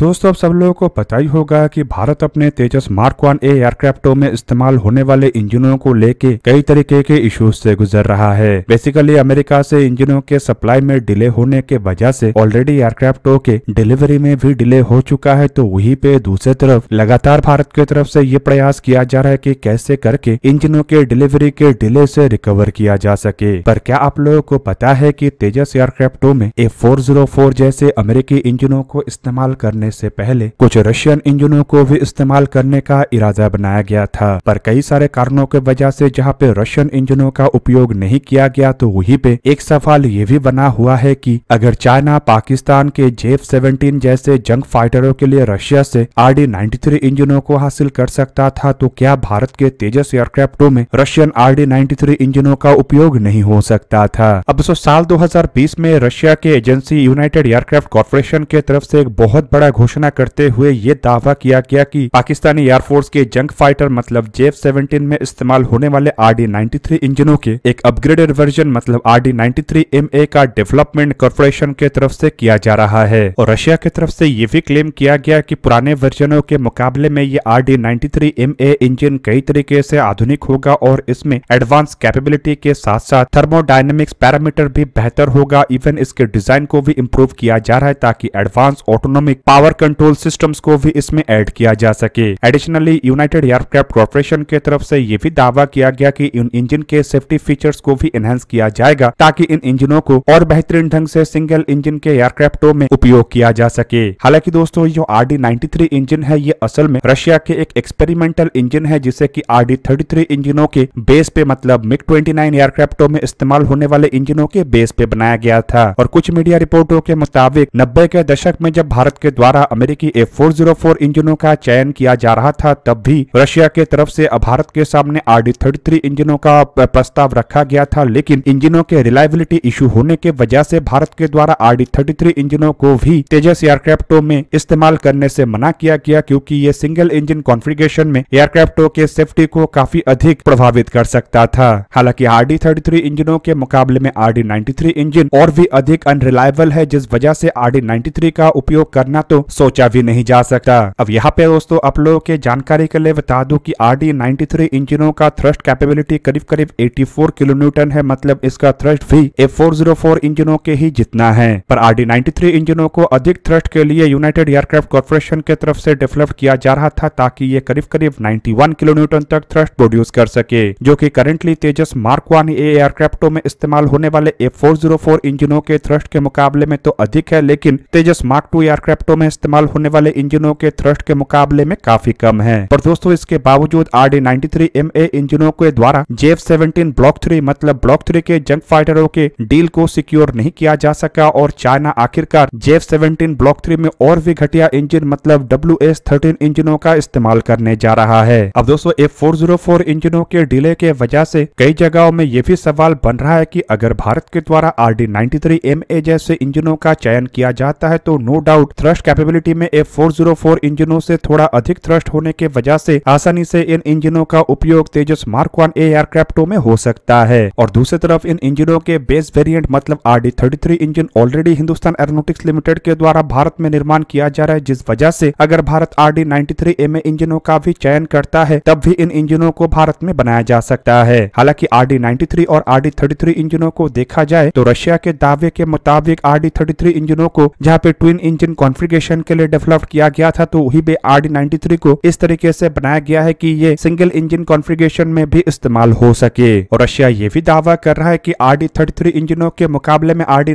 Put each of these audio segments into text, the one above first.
दोस्तों अब सब लोगों को पता ही होगा कि भारत अपने तेजस मार्क वन ए एयरक्राफ्टों में इस्तेमाल होने वाले इंजनों को लेके कई तरीके के इश्यूज से गुजर रहा है बेसिकली अमेरिका से इंजनों के सप्लाई में डिले होने के वजह से ऑलरेडी एयरक्राफ्टों के डिलीवरी में भी डिले हो चुका है तो वही पे दूसरी तरफ लगातार भारत की तरफ ऐसी ये प्रयास किया जा रहा है की कैसे करके इंजनों के डिलीवरी के डिले ऐसी रिकवर किया जा सके पर क्या आप लोगों को पता है की तेजस एयरक्राफ्टों में ए जैसे अमेरिकी इंजनों को इस्तेमाल करने करने से पहले कुछ रशियन इंजनों को भी इस्तेमाल करने का इरादा बनाया गया था पर कई सारे कारणों की वजह से जहाँ पे रशियन इंजनों का उपयोग नहीं किया गया तो वही पे एक सवाल ये भी बना हुआ है की अगर चाइना पाकिस्तान के जेफ सेवेंटीन जैसे जंग फाइटरों के लिए रशिया से आर डी इंजनों को हासिल कर सकता था तो क्या भारत के तेजस एयरक्राफ्टों में रशियन आर डी इंजनों का उपयोग नहीं हो सकता था अब सो साल 2020 में रशिया के एजेंसी यूनाइटेड एयरक्राफ्ट कॉर्पोरेशन के तरफ से एक बहुत बड़ा घोषणा करते हुए ये दावा किया गया कि पाकिस्तानी एयरफोर्स के जंग फाइटर मतलब जेफ सेवेंटीन में इस्तेमाल होने वाले आर डी इंजनों के एक अपग्रेडेड वर्जन मतलब आर डी नाइन्टी का डेवलपमेंट कॉरपोरेशन के तरफ से किया जा रहा है और रशिया की तरफ से ये भी क्लेम किया गया कि पुराने वर्जनों के मुकाबले में ये आर डी इंजन कई तरीके से आधुनिक होगा और इसमें एडवांस कैपेबिलिटी के साथ साथ थर्मोडाइनमिक्स पैरामीटर भी बेहतर होगा इवन इसके डिजाइन को भी इम्प्रूव किया जा रहा है ताकि advance autonomic power power control systems को भी इसमें ऐड किया जा सके एडिशनली यूनाइटेड एयरक्राफ्ट कॉर्पोरेशन के तरफ से ये भी दावा किया गया कि इन इंजन के सेफ्टी फीचर्स को भी एनहेंस किया जाएगा ताकि इन इंजनों को और बेहतरीन ढंग से सिंगल इंजन के एयरक्राफ्टों में उपयोग किया जा सके हालांकि दोस्तों जो आर डी इंजन है ये असल में रशिया के एक एक्सपेरिमेंटल इंजन है जिसे की आर डी इंजनों के बेस पे मतलब मिग ट्वेंटी एयरक्राफ्टों में इस्तेमाल होने वाले इंजनों के बेस पे बनाया गया था और कुछ मीडिया रिपोर्टों के मुताबिक नब्बे के दशक में जब भारत के द्वारा द्वारा अमेरिकी ए फोर oh इंजनों का चयन किया जा रहा था तब भी रशिया के तरफ से भारत के सामने आर डी इंजनों का प्रस्ताव रखा गया था लेकिन इंजनों के रिलायबिलिटी इशू होने के वजह से भारत के द्वारा आर डी इंजनों को भी तेजस एयरक्राफ्टों में इस्तेमाल करने से मना किया गया क्योंकि ये सिंगल इंजन कॉन्फ़िगरेशन में एयरक्राफ्टों के सेफ्टी को काफी अधिक प्रभावित कर सकता था हालांकि आर डी इंजनों के मुकाबले में आर डी इंजन और भी अधिक अनरिलायबल है जिस वजह से आर डी का उपयोग करना तो सोचा भी नहीं जा सकता अब यहाँ पे दोस्तों आप लोगों के जानकारी के लिए बता दू की आर डी इंजनों का थ्रस्ट कैपेबिलिटी करीब करीब एटी किलो न्यूटन है मतलब इसका थ्रस्ट भी ए इंजनों के ही जितना है पर आर डी इंजनों को अधिक थ्रस्ट के लिए यूनाइटेड एयरक्राफ्ट कॉर्पोरेशन के तरफ से डेवलप किया जा रहा था ताकि ये करीब करीब 91 किलो न्यूटन तक थ्रस्ट प्रोड्यूस कर सके जो कि करंटली तेजस मार्क वन एयरक्राफ्टों में इस्तेमाल होने वाले ए फोर इंजनों के थ्रस्ट के मुकाबले में तो अधिक है लेकिन तेजस मार्क टू एयरक्राफ्टों में इस्तेमाल होने वाले इंजनों के थ्रस्ट के मुकाबले में काफी कम है पर दोस्तों इसके बावजूद आर डी इंजनों के द्वारा जेफ सेवेंटीन ब्लॉक थ्री मतलब ब्लॉक थ्री के जंग फाइटरों के डील को सिक्योर नहीं किया जा सका और चाइना आखिरकार जेफ सेवेंटीन ब्लॉक थ्री में और भी घटिया इंजन मतलब डब्ल्यू एस थर्टीन इंजनों का इस्तेमाल करने जा रहा है अब दोस्तों एफ फोर जीरो फोर इंजनों के डिले के वजह से कई जगहों में ये भी सवाल बन रहा है कि अगर भारत के द्वारा आर डी जैसे इंजनों का चयन किया जाता है तो नो डाउट थ्रस्ट कैपेबिलिटी में एफ फोर इंजनों से थोड़ा अधिक थ्रस्ट होने के वजह से आसानी से इन इंजनों का उपयोग तेजस मार्क वन एयरक्राफ्टो एयरक्राफ्टों में हो सकता है और दूसरी तरफ इन इंजनों के बेस वेरिएंट मतलब R D engine already Hindustan aeronautics limited के द्वारा भारत में निर्माण किया जा रहा है जिस वजह से अगर भारत आर डी इंजनों का भी चयन करता है तब भी इन इंजनों को भारत में बनाया जा सकता है हालांकि आर डी और आर डी इंजनों को देखा जाए तो रशिया के दावे के मुताबिक आर डी इंजनों को जहाँ पे ट्विन इंजन कॉन्फ़िगरेशन मिशन के लिए डेवलप किया गया था तो वही डी आर को इस तरीके से बनाया गया है कि ये सिंगल इंजन कॉन्फ़िगरेशन में भी इस्तेमाल हो सके और रशिया ये भी दावा कर रहा है कि आर डी इंजनों के मुकाबले में आर डी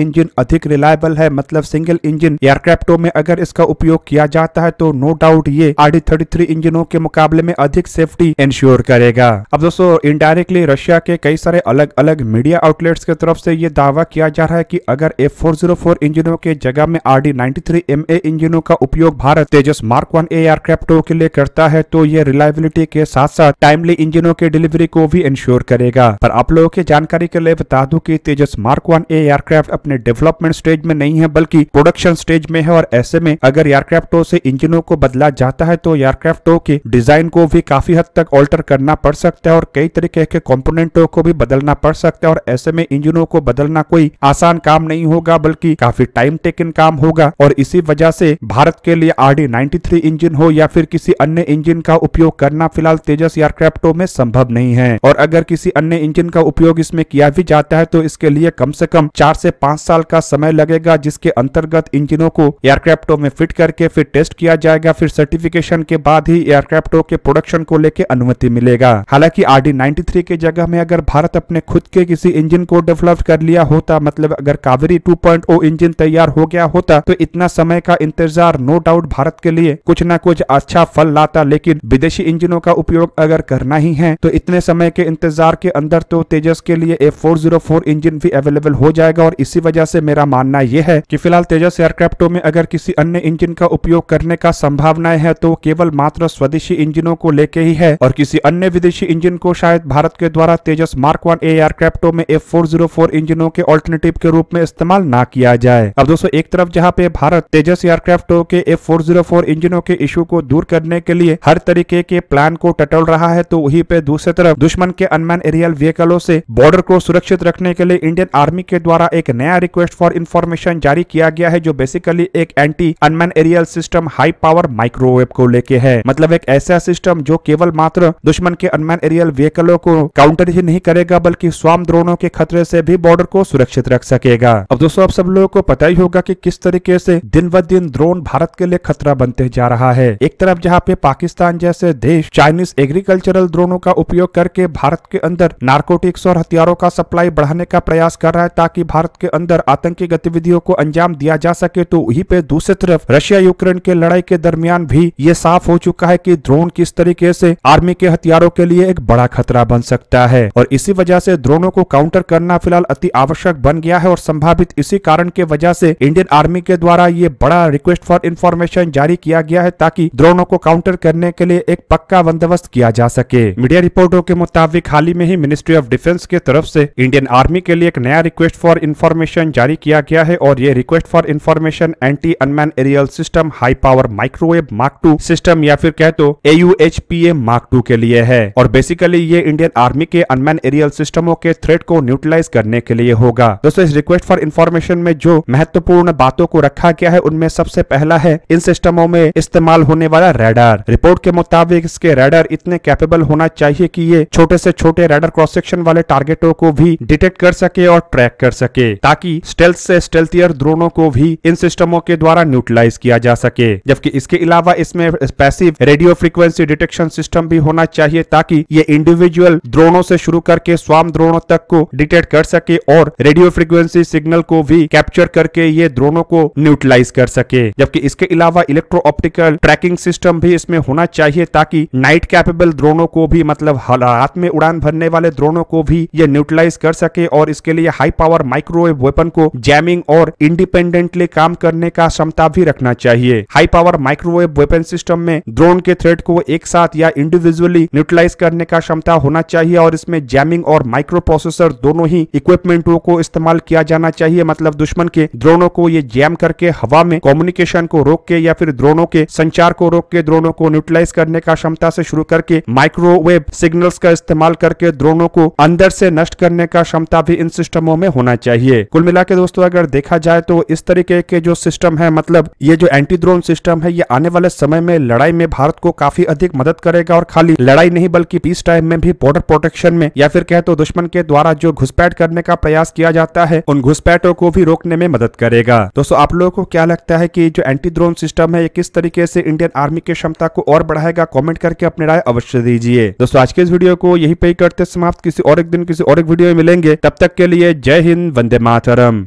इंजन अधिक रिलायबल है मतलब सिंगल इंजन एयरक्राफ्टो में अगर इसका उपयोग किया जाता है तो नो डाउट ये आर डी इंजनों के मुकाबले में अधिक सेफ्टी इंश्योर करेगा अब दोस्तों इनडायरेक्टली रशिया के कई सारे अलग अलग मीडिया आउटलेट्स की तरफ से ये दावा किया जा रहा है कि अगर एफ फोर जीरो फोर इंजनों के जगह में आर डी 93 एमए इंजनों का उपयोग भारत तेजस मार्क वन एयरक्राफ्टों के लिए करता है तो ये रिलायबिलिटी के साथ साथ टाइमली इंजनों के डिलीवरी को भी इंश्योर करेगा पर आप लोगों की जानकारी के लिए बता दू की Tejas mark one A aircraft अपने डेवलपमेंट स्टेज में नहीं है बल्कि प्रोडक्शन स्टेज में है और ऐसे में अगर एयरक्राफ्टों से इंजनों को बदला जाता है तो एयरक्राफ्टों के डिजाइन को भी काफी हद तक ऑल्टर करना पड़ सकता है और कई तरीके के कॉम्पोनेंटों को भी बदलना पड़ सकता है और ऐसे में इंजनों को बदलना कोई आसान काम नहीं होगा बल्कि काफी टाइम टेकिंग काम होगा और इसी वजह से भारत के लिए आर डी इंजन हो या फिर किसी अन्य इंजन का उपयोग करना फिलहाल तेजस एयरक्राफ्टों में संभव नहीं है और अगर किसी अन्य इंजन का उपयोग इसमें किया भी जाता है तो इसके लिए कम से कम चार से पांच साल का समय लगेगा जिसके अंतर्गत इंजनों को एयरक्राफ्टों में फिट करके फिर टेस्ट किया जाएगा फिर सर्टिफिकेशन के बाद ही एयरक्राफ्टों के प्रोडक्शन को लेकर अनुमति मिलेगा हालांकि आर डी के जगह में अगर भारत अपने खुद के किसी इंजन को डेवलप कर लिया होता मतलब अगर कावेरी 2.0 इंजन तैयार हो गया होता तो इतना समय का इंतजार नो डाउट भारत के लिए कुछ न कुछ अच्छा फल लाता लेकिन विदेशी इंजनों का उपयोग अगर करना ही है तो इतने समय के इंतजार के अंदर तो तेजस के लिए ए फोर इंजन भी अवेलेबल हो जाएगा और इसी वजह से मेरा मानना यह है कि फिलहाल तेजस एयरक्राफ्टों में अगर किसी अन्य इंजन का उपयोग करने का संभावनाएं है तो केवल मात्र स्वदेशी इंजनों को लेके ही है और किसी अन्य विदेशी इंजन को शायद भारत के द्वारा तेजस मार्क वन एयरक्राफ्टो एयरक्राफ्टों में ए फोर इंजनों के ऑल्टरनेटिव के रूप में इस्तेमाल ना किया जाए अब दोस्तों एक तरफ जहाँ पे भारत तेजस एयरक्राफ्टों के एफ फोर oh इंजनों के इशू को दूर करने के लिए हर तरीके के प्लान को टटोल रहा है तो वही पे दूसरी तरफ दुश्मन के अनमैन एरियल व्हीकलों से बॉर्डर को सुरक्षित रखने के लिए इंडियन आर्मी के द्वारा एक नया रिक्वेस्ट फॉर इन्फॉर्मेशन जारी किया गया है जो बेसिकली एक anti unmanned aerial system high power microwave को लेके है मतलब एक ऐसा सिस्टम जो केवल मात्र दुश्मन के अनमैन एरियल व्हीकलों को काउंटर ही नहीं करेगा बल्कि स्वाम द्रोणों के खतरे से भी बॉर्डर को सुरक्षित रख सकेगा अब दोस्तों आप सब लोगों को पता ही होगा कि किस तरीके से दिन ब दिन ड्रोन भारत के लिए खतरा बनते जा रहा है एक तरफ जहाँ पे पाकिस्तान जैसे देश चाइनीज एग्रीकल्चरल ड्रोनों का उपयोग करके भारत के अंदर नार्कोटिक्स और हथियारों का सप्लाई बढ़ाने का प्रयास कर रहा है ताकि भारत के अंदर आतंकी गतिविधियों को अंजाम दिया जा सके तो वही पे दूसरी तरफ रशिया यूक्रेन के लड़ाई के दरमियान भी ये साफ हो चुका है की ड्रोन किस तरीके ऐसी आर्मी के हथियारों के लिए एक बड़ा खतरा बन सकता है और इसी वजह ऐसी ड्रोनों को काउंटर करना फिलहाल अति आवश्यक बन गया है और संभावित इसी कारण के वजह ऐसी इंडियन आर्मी के द्वारा ये बड़ा रिक्वेस्ट फॉर इन्फॉर्मेशन जारी किया गया है ताकि ड्रोनों को काउंटर करने के लिए एक पक्का बंदोबस्त किया जा सके मीडिया रिपोर्टों के मुताबिक हाल ही में ही मिनिस्ट्री ऑफ डिफेंस के तरफ से इंडियन आर्मी के लिए एक नया रिक्वेस्ट फॉर इन्फॉर्मेशन जारी किया गया है और ये request for information anti unmanned aerial system high power microwave mark two system या फिर कह तो AU H P A mark two के लिए है और बेसिकली ये इंडियन आर्मी के अनमैन एरियल सिस्टमों के थ्रेट को न्यूट्रलाइज करने के लिए होगा दोस्तों इस रिक्वेस्ट फॉर इन्फॉर्मेशन में जो महत्वपूर्ण बातों को रख रखा गया है उनमें सबसे पहला है इन सिस्टमों में इस्तेमाल होने वाला रेडार रिपोर्ट के मुताबिक इसके रेडर इतने कैपेबल होना चाहिए कि ये छोटे से छोटे रेडर क्रॉस सेक्शन वाले टारगेटों को भी डिटेक्ट कर सके और ट्रैक कर सके ताकि स्टेल्थ से स्टेल्थियर ड्रोनों को भी इन सिस्टमों के द्वारा न्यूटिलाइज किया जा सके जबकि इसके अलावा इसमें passive radio frequency detection system भी होना चाहिए ताकि ये इंडिविजुअल ड्रोनों से शुरू करके स्वाम ड्रोनों तक को डिटेक्ट कर सके और रेडियो फ्रिक्वेंसी सिग्नल को भी कैप्चर करके ये ड्रोनों को न्यूट्रलाइज कर सके जबकि इसके अलावा इलेक्ट्रो ऑप्टिकल ट्रैकिंग सिस्टम भी इसमें होना चाहिए ताकि नाइट कैपेबल ड्रोनों को भी मतलब रात में उड़ान भरने वाले ड्रोनों को भी ये न्यूट्रलाइज कर सके और इसके लिए हाई पावर माइक्रोवेव वेपन को जैमिंग और इंडिपेंडेंटली काम करने का क्षमता भी रखना चाहिए high power microwave weapon system में ड्रोन के थ्रेड को एक साथ या इंडिविजुअली न्यूट्रलाइज करने का क्षमता होना चाहिए और इसमें जैमिंग और माइक्रो प्रोसेसर दोनों ही इक्विपमेंटों को इस्तेमाल किया जाना चाहिए मतलब दुश्मन के ड्रोनों को ये जैम कर करके हवा में कम्युनिकेशन को रोक के या फिर ड्रोनों के संचार को रोक के ड्रोनों को न्यूट्रलाइज करने का क्षमता से शुरू करके माइक्रोवेव सिग्नल्स का इस्तेमाल करके ड्रोनों को अंदर से नष्ट करने का क्षमता भी इन सिस्टमों में होना चाहिए कुल मिला के दोस्तों अगर देखा जाए तो इस तरीके के जो सिस्टम है मतलब ये जो एंटी ड्रोन सिस्टम है ये आने वाले समय में लड़ाई में भारत को काफी अधिक मदद करेगा और खाली लड़ाई नहीं बल्कि पीस टाइम में भी बॉर्डर प्रोटेक्शन में या फिर कहे तो दुश्मन के द्वारा जो घुसपैठ करने का प्रयास किया जाता है उन घुसपैठों को भी रोकने में मदद करेगा दोस्तों आप लोग लोगों को क्या लगता है कि जो एंटी ड्रोन सिस्टम है ये किस तरीके से इंडियन आर्मी की क्षमता को और बढ़ाएगा कमेंट करके अपने राय अवश्य दीजिए दोस्तों आज के इस वीडियो को यही पे करते समाप्त किसी और एक दिन किसी और एक वीडियो में मिलेंगे तब तक के लिए जय हिंद वंदे मातरम